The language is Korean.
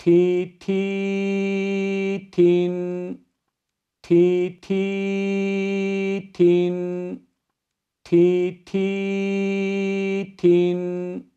티티 틴 티티 틴 티티 틴